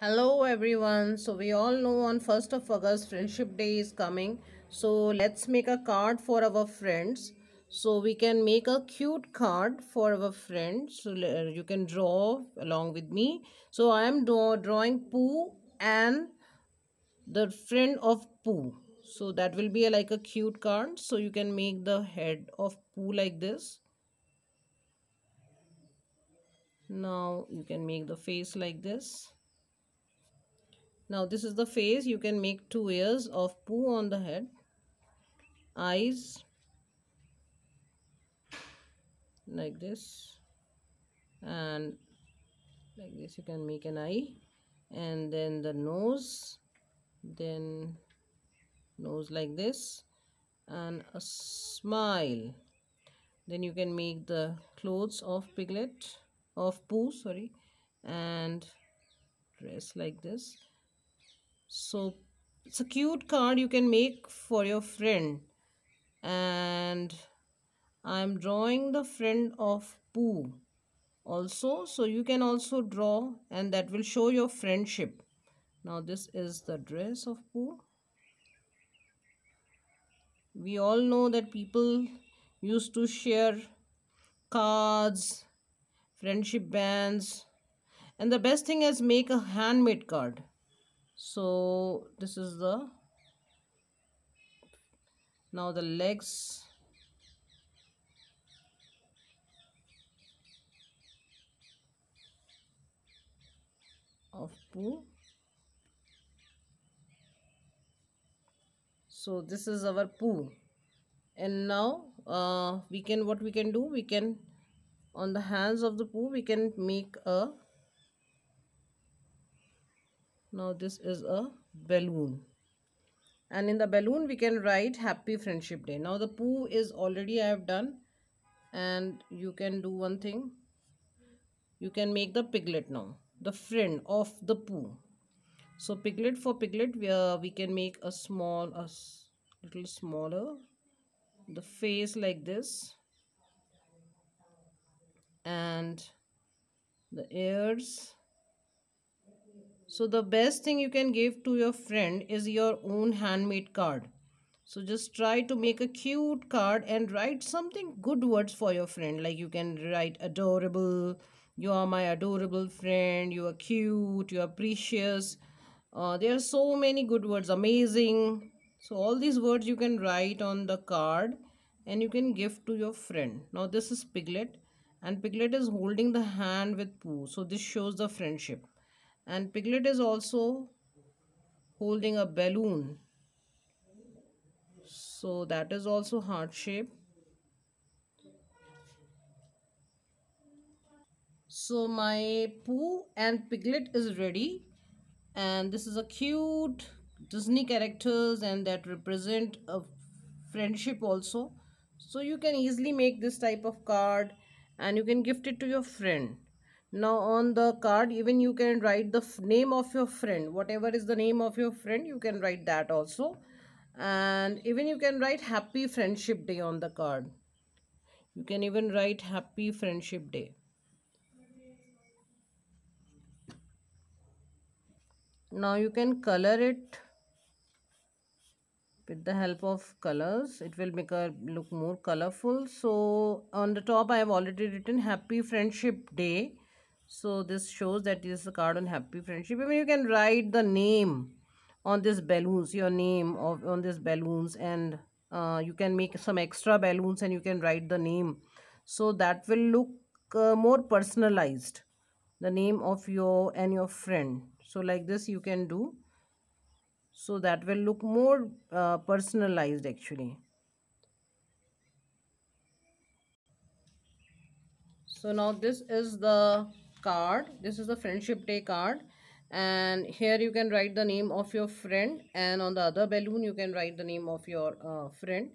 hello everyone so we all know on 1st of august friendship day is coming so let's make a card for our friends so we can make a cute card for our friends. so uh, you can draw along with me so i am draw drawing poo and the friend of poo so that will be a, like a cute card so you can make the head of poo like this now you can make the face like this now this is the face. You can make two ears of poo on the head. Eyes. Like this. And like this you can make an eye. And then the nose. Then nose like this. And a smile. Then you can make the clothes of piglet. Of poo sorry. And dress like this so it's a cute card you can make for your friend and i'm drawing the friend of Poo, also so you can also draw and that will show your friendship now this is the dress of Poo. we all know that people used to share cards friendship bands and the best thing is make a handmade card so this is the now the legs of poo so this is our poo and now uh, we can what we can do we can on the hands of the poo we can make a now this is a balloon and in the balloon we can write happy friendship day now the poo is already i have done and you can do one thing you can make the piglet now the friend of the poo so piglet for piglet we, uh, we can make a small a little smaller the face like this and the ears so the best thing you can give to your friend is your own handmade card. So just try to make a cute card and write something good words for your friend. Like you can write adorable, you are my adorable friend, you are cute, you are precious. Uh, there are so many good words, amazing. So all these words you can write on the card and you can give to your friend. Now this is Piglet and Piglet is holding the hand with Pooh. So this shows the friendship and Piglet is also holding a balloon so that is also heart shape so my poo and Piglet is ready and this is a cute Disney characters and that represent a friendship also so you can easily make this type of card and you can gift it to your friend now on the card even you can write the name of your friend whatever is the name of your friend you can write that also and even you can write happy friendship day on the card you can even write happy friendship day now you can color it with the help of colors it will make her look more colorful so on the top i have already written happy friendship day so this shows that this is a card on happy friendship i mean you can write the name on this balloons your name of on this balloons and uh, you can make some extra balloons and you can write the name so that will look uh, more personalized the name of your and your friend so like this you can do so that will look more uh, personalized actually so now this is the card this is the friendship day card and here you can write the name of your friend and on the other balloon you can write the name of your uh, friend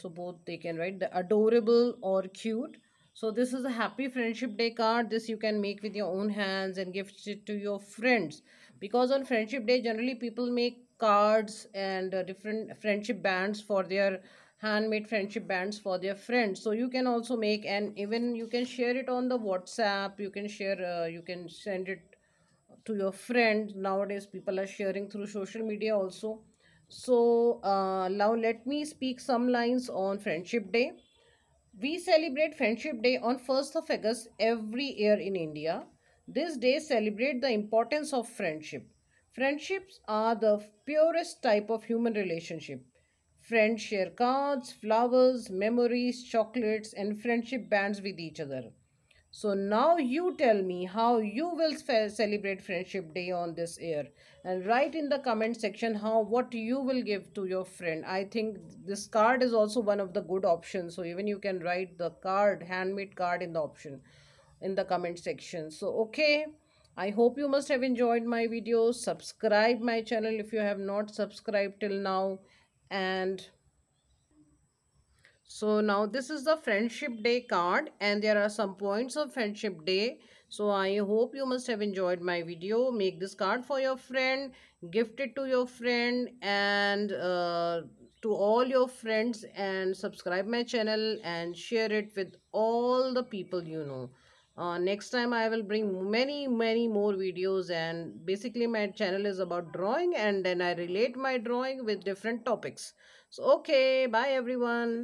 so both they can write the adorable or cute so this is a happy friendship day card this you can make with your own hands and gift it to your friends because on friendship day generally people make cards and uh, different friendship bands for their handmade friendship bands for their friends so you can also make and even you can share it on the whatsapp you can share uh, you can send it to your friend nowadays people are sharing through social media also so uh, now let me speak some lines on friendship day we celebrate friendship day on 1st of august every year in india this day celebrate the importance of friendship friendships are the purest type of human relationship Friends share cards, flowers, memories, chocolates, and friendship bands with each other. So now you tell me how you will celebrate Friendship Day on this year and write in the comment section how what you will give to your friend. I think this card is also one of the good options. So even you can write the card, handmade card in the option in the comment section. So okay, I hope you must have enjoyed my video. Subscribe my channel if you have not subscribed till now and so now this is the friendship day card and there are some points of friendship day so i hope you must have enjoyed my video make this card for your friend gift it to your friend and uh, to all your friends and subscribe my channel and share it with all the people you know uh, next time i will bring many many more videos and basically my channel is about drawing and then i relate my drawing with different topics so okay bye everyone